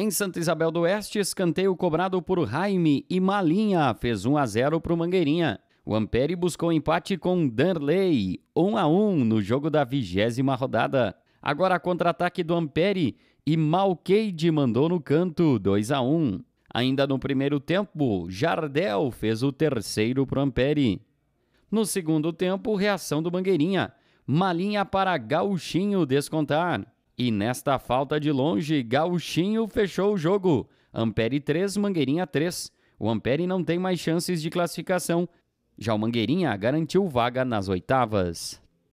Em Santa Isabel do Oeste, escanteio cobrado por Jaime e Malinha fez 1 a 0 para o Mangueirinha. O Ampere buscou empate com Darley, 1 a 1 no jogo da vigésima rodada. Agora contra-ataque do Ampere e Malcade mandou no canto, 2 a 1. Ainda no primeiro tempo, Jardel fez o terceiro para o Ampere. No segundo tempo, reação do Mangueirinha. Malinha para Gauchinho descontar. E nesta falta de longe, Gauchinho fechou o jogo. Ampere 3, Mangueirinha 3. O Ampere não tem mais chances de classificação. Já o Mangueirinha garantiu vaga nas oitavas.